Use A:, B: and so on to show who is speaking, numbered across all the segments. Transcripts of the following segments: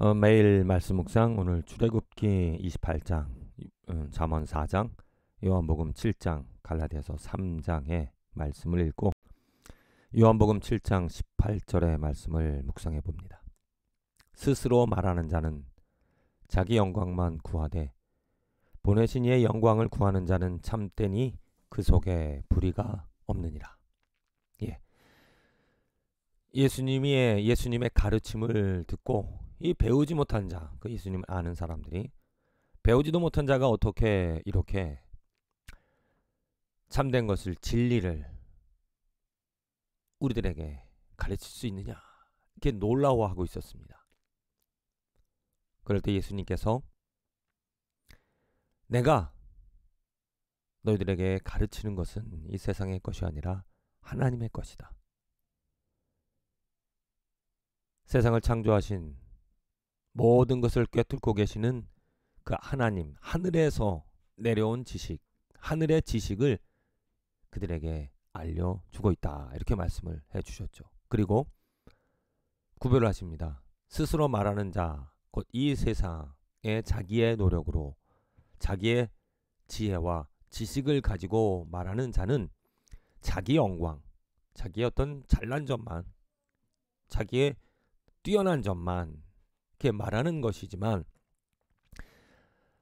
A: 어, 매일 말씀 묵상 오늘 출애굽기 28장, 음, 잠언 4장, 요한복음 7장, 갈라디아서 3장의 말씀을 읽고 요한복음 7장 18절의 말씀을 묵상해 봅니다. 스스로 말하는 자는 자기 영광만 구하되 보내신 이의 영광을 구하는 자는 참되니 그 속에 불의가 없느니라. 예. 예수님의 예수님의 가르침을 듣고 이 배우지 못한 자, 그 예수님을 아는 사람들이 배우지도 못한 자가 어떻게 이렇게 참된 것을 진리를 우리들에게 가르칠 수 있느냐 이렇게 놀라워하고 있었습니다. 그럴 때 예수님께서 내가 너희들에게 가르치는 것은 이 세상의 것이 아니라 하나님의 것이다. 세상을 창조하신 모든 것을 꿰뚫고 계시는 그 하나님, 하늘에서 내려온 지식, 하늘의 지식을 그들에게 알려주고 있다. 이렇게 말씀을 해 주셨죠. 그리고 구별 하십니다. 스스로 말하는 자, 곧 이 세상에 자기의 노력으로 자기의 지혜와 지식을 가지고 말하는 자는 자기 영광, 자기의 어떤 잘난 점만, 자기의 뛰어난 점만 그렇게 말하는 것이지만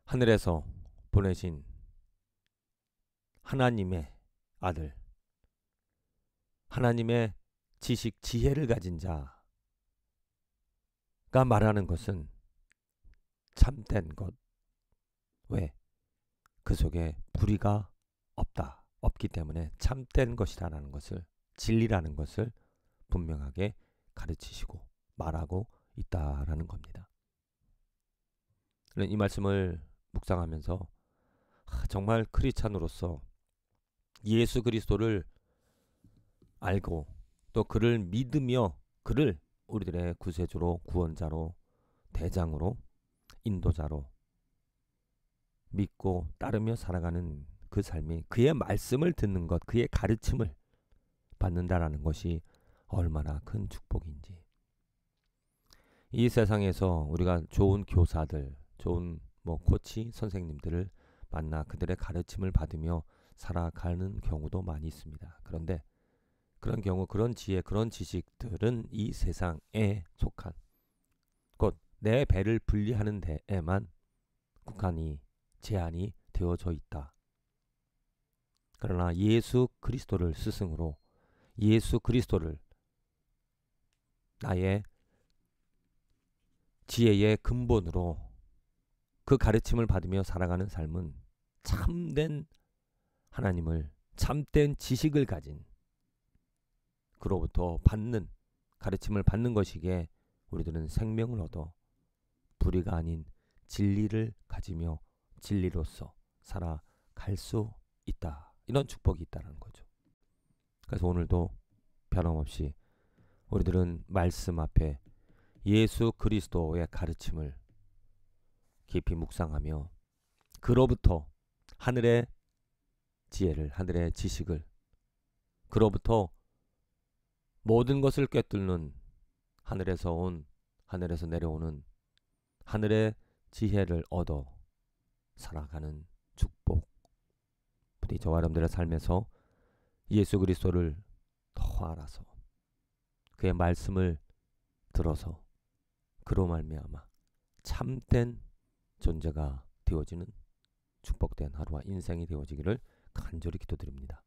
A: 하늘에서 보내신 하나님의 아들, 하나님의 지식, 지혜를 가진 자가 말하는 것은 참된 것. 왜? 그 속에 불의가 없다. 없기 때문에 참된 것이라는 다 것을, 진리라는 것을 분명하게 가르치시고 말하고 있다라는 겁니다. 이 말씀을 묵상하면서 아, 정말 크리스찬으로서 예수 그리스도를 알고 또 그를 믿으며 그를 우리들의 구세주로 구원자로 대장으로 인도자로 믿고 따르며 살아가는 그 삶이 그의 말씀을 듣는 것, 그의 가르침을 받는다라는 것이 얼마나 큰 축복이 이 세상에서 우리가 좋은 교사들, 좋은 뭐 코치, 선생님들을 만나 그들의 가르침을 받으며 살아가는 경우도 많이 있습니다. 그런데 그런 경우 그런 지혜, 그런 지식들은 이 세상에 속한 곧 내 배를 분리하는 데에만 국한이 제한이 되어져 있다. 그러나 예수 그리스도를 스승으로 예수 그리스도를 나의 지혜의 근본으로 그 가르침을 받으며 살아가는 삶은 참된 하나님을 참된 지식을 가진 그로부터 받는 가르침을 받는 것이기에 우리들은 생명을 얻어 불의가 아닌 진리를 가지며 진리로서 살아갈 수 있다. 이런 축복이 있다는 거죠. 그래서 오늘도 변함없이 우리들은 말씀 앞에 예수 그리스도의 가르침을 깊이 묵상하며 그로부터 하늘의 지혜를, 하늘의 지식을, 그로부터 모든 것을 꿰뚫는 하늘에서 온, 하늘에서 내려오는 하늘의 지혜를 얻어 살아가는 축복. 부디 저와 여러분들의 삶에서 예수 그리스도를 더 알아서 그의 말씀을 들어서 그로 말미암아 참된 존재가 되어지는 축복된 하루와 인생이 되어지기를 간절히 기도드립니다.